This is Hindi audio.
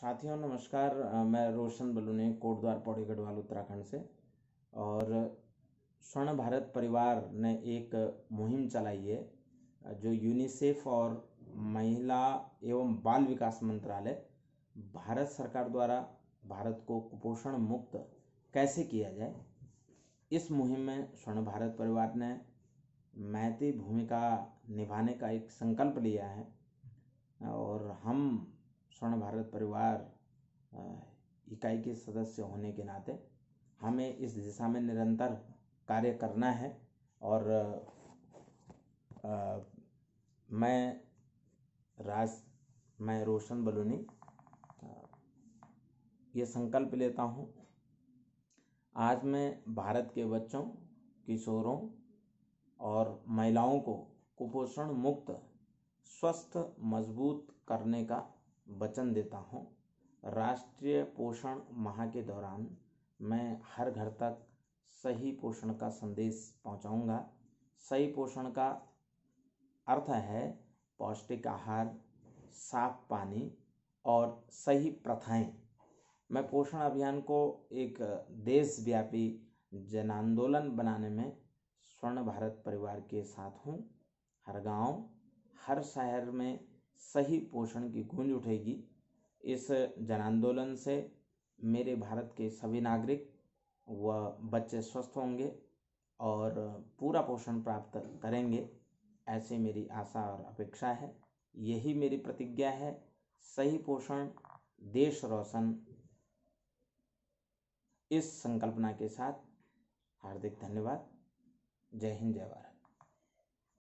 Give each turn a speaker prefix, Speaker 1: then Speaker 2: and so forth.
Speaker 1: साथियों नमस्कार मैं रोशन बलूने कोटद्वार पौड़ी गढ़वाल उत्तराखंड से और स्वर्ण भारत परिवार ने एक मुहिम चलाई है जो यूनिसेफ और महिला एवं बाल विकास मंत्रालय भारत सरकार द्वारा भारत को कुपोषण मुक्त कैसे किया जाए इस मुहिम में स्वर्ण भारत परिवार ने महती भूमिका निभाने का एक संकल्प लिया है और हम स्वर्ण भारत परिवार इकाई के सदस्य होने के नाते हमें इस दिशा में निरंतर कार्य करना है और आ, मैं राज मैं रोशन बलूनी ये संकल्प लेता हूँ आज मैं भारत के बच्चों किशोरों और महिलाओं को कुपोषण मुक्त स्वस्थ मजबूत करने का वचन देता हूँ राष्ट्रीय पोषण माह के दौरान मैं हर घर तक सही पोषण का संदेश पहुँचाऊँगा सही पोषण का अर्थ है पौष्टिक आहार साफ पानी और सही प्रथाएं मैं पोषण अभियान को एक देशव्यापी जन आंदोलन बनाने में स्वर्ण भारत परिवार के साथ हूँ हर गांव, हर शहर में सही पोषण की गूंज उठेगी इस जन आंदोलन से मेरे भारत के सभी नागरिक व बच्चे स्वस्थ होंगे और पूरा पोषण प्राप्त करेंगे ऐसी मेरी आशा और अपेक्षा है यही मेरी प्रतिज्ञा है सही पोषण देश रोशन इस संकल्पना के साथ हार्दिक धन्यवाद जय हिंद जय भारत